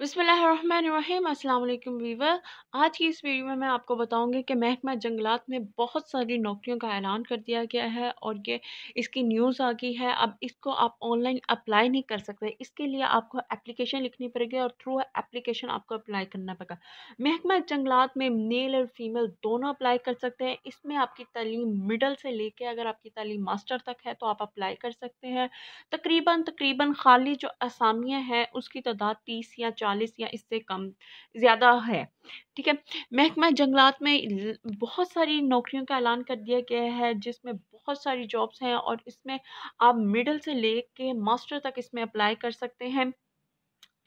बसमीम् अल्लाम वीवर आज की इस वीडियो में मैं आपको बताऊंगी कि महकमा जंगलात में बहुत सारी नौकरियों का ऐलान कर दिया गया है और ये इसकी न्यूज़ आ गई है अब इसको आप ऑनलाइन अप्लाई नहीं कर सकते इसके लिए आपको एप्लीकेशन लिखनी पड़ेगी और थ्रू एप्लीकेशन आपको अप्लाई करना पड़ेगा महकमा जंगलात में मेल और फीमेल दोनों अप्लाई कर सकते हैं इसमें आपकी तालीम मिडल से लेके अगर आपकी तालीम मास्टर तक है तो आप अप्लाई कर सकते हैं तकरीबन तकरीबन खाली जो असामियाँ हैं उसकी तादाद तीस या चार चालीस या इससे कम ज़्यादा है ठीक है महकमा जंगलात में बहुत सारी नौकरियों का ऐलान कर दिया गया है जिसमें बहुत सारी जॉब्स हैं और इसमें आप मिडल से ले मास्टर तक इसमें अप्लाई कर सकते हैं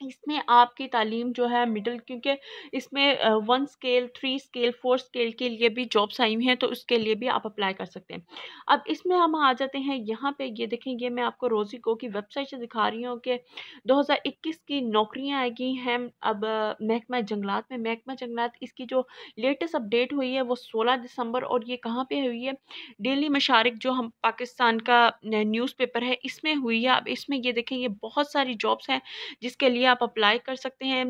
इसमें आपकी तालीम जो है मिडिल क्योंकि इसमें one scale three scale four scale के लिए भी जॉब्स आई हुई हैं तो उसके लिए भी आप अप्लाई कर सकते हैं अब इसमें हम आ जाते हैं यहाँ पे ये देखें ये मैं आपको रोजी को की वेबसाइट से दिखा रही हूँ कि 2021 की नौकरियाँ आ गई हैं अब महकमा जंगलात में महकमा जंगलात इसकी जो लेटेस्ट अपडेट हुई है वो सोलह दिसंबर और ये कहाँ पर हुई है डेली मशारक जो हम पाकिस्तान का न्यूज़ है इसमें हुई है अब इसमें ये देखें ये बहुत सारी जॉब्स हैं जिसके लिए आप अप्लाई कर सकते हैं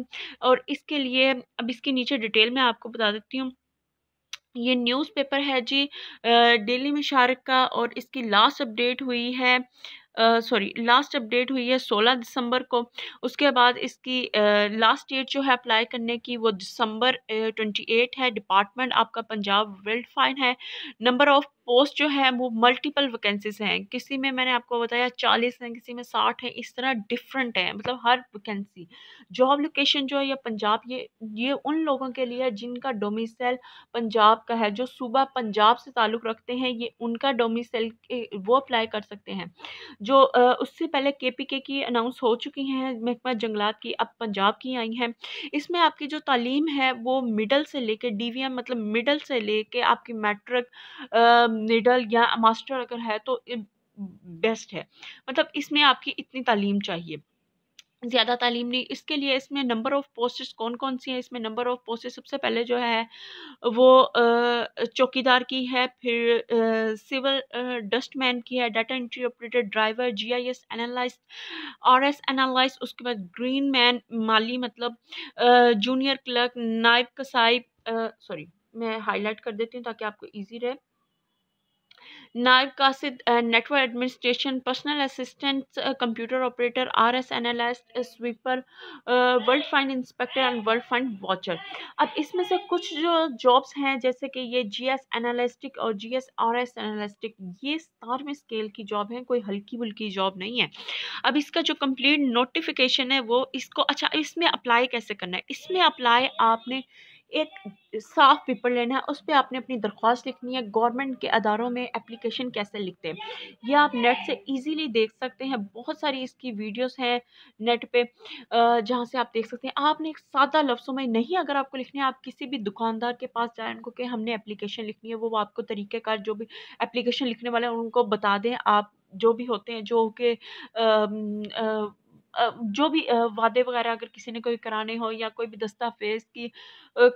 और इसके लिए अब इसके नीचे डिटेल में आपको बता देती हूँ ये न्यूज़पेपर है जी डेली मुशारक का और इसकी लास्ट अपडेट हुई है सॉरी लास्ट अपडेट हुई है 16 दिसंबर को उसके बाद इसकी लास्ट डेट जो है अप्लाई करने की वो दिसंबर 28 है डिपार्टमेंट आपका पंजाब वेल्ड फाइन है नंबर ऑफ़ पोस्ट जो है वो मल्टीपल वैकेंसीज हैं किसी में मैंने आपको बताया चालीस हैं किसी में साठ हैं इस तरह डिफरेंट है मतलब हर वैकेंसी जॉब लोकेशन जो है या पंजाब ये ये उन लोगों के लिए है जिनका डोमिसल पंजाब का है जो सुबह पंजाब से ताल्लुक़ रखते हैं ये उनका डोमिसल वो अप्लाई कर सकते हैं जो उससे पहले के पी के की अनाउंस हो चुकी हैं महकमा जंगलात की अब पंजाब की आई हैं इसमें आपकी जो तालीम है वो मिडल से लेके डी वी एम मतलब मिडल से लेके आपकी मैट्रिक निडल या मास्टर अगर है तो बेस्ट है मतलब इसमें आपकी इतनी तालीम चाहिए ज़्यादा तालीम नहीं इसके लिए इसमें नंबर ऑफ़ पोस्ट कौन कौन सी हैं इसमें नंबर ऑफ़ पोस्ट सबसे पहले जो है वो चौकीदार की है फिर सिविल डस्टमैन की है data entry operator driver GIS analyst RS analyst उसके बाद ग्रीन मैन माली मतलब जूनियर क्लर्क नायब कसाइब सॉरी मैं हाईलाइट कर देती हूँ ताकि आपको ईजी रहे नायब कासिद network administration personal assistant computer operator R S analyst sweeper world fund inspector and world fund watcher अब इसमें से कुछ जो जॉब्स हैं जैसे कि ये जी एस एनालिस्टिक और G S R S analytic ये सतारवें स्केल की जॉब है कोई हल्की बुल्की जॉब नहीं है अब इसका जो कम्प्लीट नोटिफिकेशन है वो इसको अच्छा इसमें अप्लाई कैसे करना है इसमें अप्लाई आपने एक साफ पेपर लेना है उस पर आपने अपनी दरख्वास्त लिखनी है गवर्नमेंट के अदारों में एप्लीकेशन कैसे लिखते हैं यह आप नेट से इजीली देख सकते हैं बहुत सारी इसकी वीडियोस हैं नेट पे जहाँ से आप देख सकते हैं आपने एक सादा लफ्ज़ों में नहीं अगर आपको लिखना है आप किसी भी दुकानदार के पास जाए उनको कि हमने एप्लीकेशन लिखनी है वो आपको तरीक़ेकार जो भी एप्लीकेशन लिखने वाले हैं उनको बता दें आप जो भी होते हैं जो कि जो भी वादे वगैरह अगर किसी ने कोई कराने हो या कोई भी दस्तावेज़ की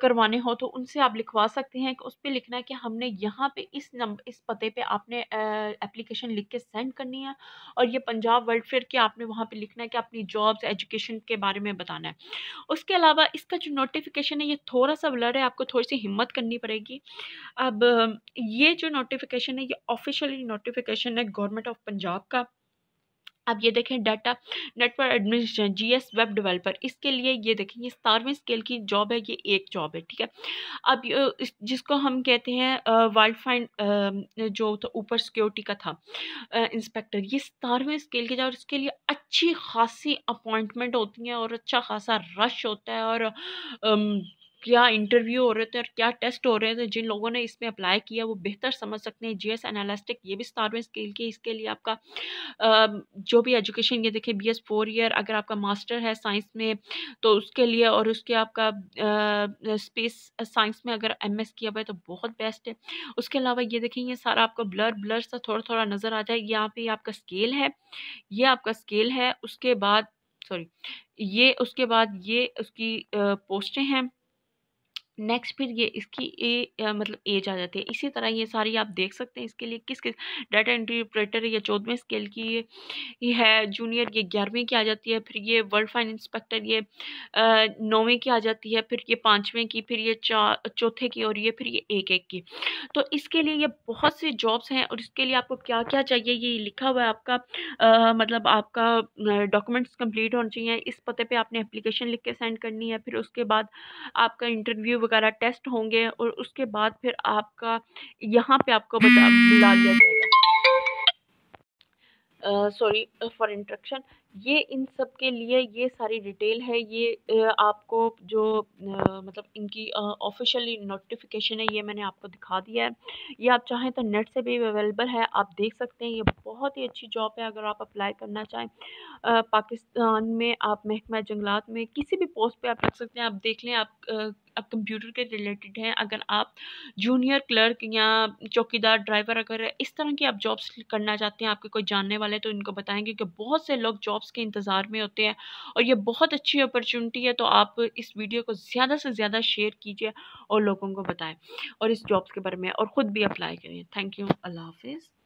करवाने हो तो उनसे आप लिखवा सकते हैं कि उस पर लिखना है कि हमने यहाँ पे इस नंबर इस पते पे आपने एप्लीकेशन लिख के सेंड करनी है और ये पंजाब वेलफेयर के आपने वहाँ पे लिखना है कि अपनी जॉब्स एजुकेशन के बारे में बताना है उसके अलावा इसका जो नोटिफिकेशन है ये थोड़ा सा ब्लर है आपको थोड़ी सी हिम्मत करनी पड़ेगी अब ये जो नोटिफिकेशन है ये ऑफिशियली नोटिफिकेशन है गवर्नमेंट ऑफ पंजाब का अब ये देखें data network administration GS web developer इसके लिए ये देखें ये सतारवें स्केल की जॉब है ये एक जॉब है ठीक है अब जिसको हम कहते हैं वाइल्ड फाइंड जो था ऊपर सिक्योरिटी का था इंस्पेक्टर ये सतारवें स्केल की जॉब इसके लिए अच्छी खासी अपॉइंटमेंट होती हैं और अच्छा खासा रश होता है और क्या इंटरव्यू हो रहे थे और क्या टेस्ट हो रहे थे जिन लोगों ने इसमें अप्लाई किया वो बेहतर समझ सकते हैं जीएस एनालिस्टिक ये भी स्टारवे स्केल की इसके लिए आपका जो भी एजुकेशन ये देखें बीएस फोर ईयर अगर आपका मास्टर है साइंस में तो उसके लिए और उसके आपका स्पेस साइंस में अगर एम किया हुआ है तो बहुत बेस्ट है उसके अलावा ये देखें ये सारा आपका ब्लर ब्लर सा थोड़ा थोड़ा नज़र आ जाए यहाँ पर आपका स्केल है ये आपका स्केल है उसके बाद सॉरी ये उसके बाद ये उसकी पोस्टें हैं नेक्स्ट फिर ये इसकी ए आ, मतलब एज आ जाती है इसी तरह ये सारी आप देख सकते हैं इसके लिए किस किस डाटा इंटरप्रेटर ये चौदहवें स्केल की ये है जूनियर ये ग्यारहवें की आ जाती है फिर ये वर्ल्ड फाइन इंस्पेक्टर ये नौवें की आ जाती है फिर ये पाँचवें की फिर ये चौथे की और ये फिर ये एक एक की तो इसके लिए ये बहुत सी जॉब्स हैं और इसके लिए आपको क्या क्या चाहिए ये लिखा हुआ है आपका आ, मतलब आपका डॉक्यूमेंट्स कम्प्लीट होने चाहिए इस पते पर आपने अप्लीकेशन लिख के सेंड करनी है फिर उसके बाद आपका इंटरव्यू वगैरह टेस्ट होंगे और उसके बाद फिर आपका यहाँ पे आपको बता बुला दिया जाएगा सॉरी फॉर इंट्रक्शन ये इन सब के लिए ये सारी डिटेल है ये uh, आपको जो uh, मतलब इनकी ऑफिशियली uh, नोटिफिकेशन है ये मैंने आपको दिखा दिया है ये आप चाहें तो नेट से भी अवेलेबल है आप देख सकते हैं ये बहुत ही अच्छी जॉब है अगर आप अप्लाई करना चाहें पाकिस्तान में आप महकमा जंगलात में किसी भी पोस्ट पे आप रख सकते हैं आप देख लें आप अब कंप्यूटर के रिलेटेड हैं अगर आप जूनियर क्लर्क या चौकीदार ड्राइवर अगर इस तरह की आप जॉब्स करना चाहते हैं आपके कोई जानने वाले हैं तो इनको बताएंगे क्योंकि बहुत से लोग जॉब्स के इंतज़ार में होते हैं और ये बहुत अच्छी अपॉर्चुनिटी है तो आप इस वीडियो को ज़्यादा से ज़्यादा शेयर कीजिए और लोगों को बताएं और इस जॉब्स के बारे में और ख़ुद भी अप्लाई करें थैंक यू अल्लाह हाफिज़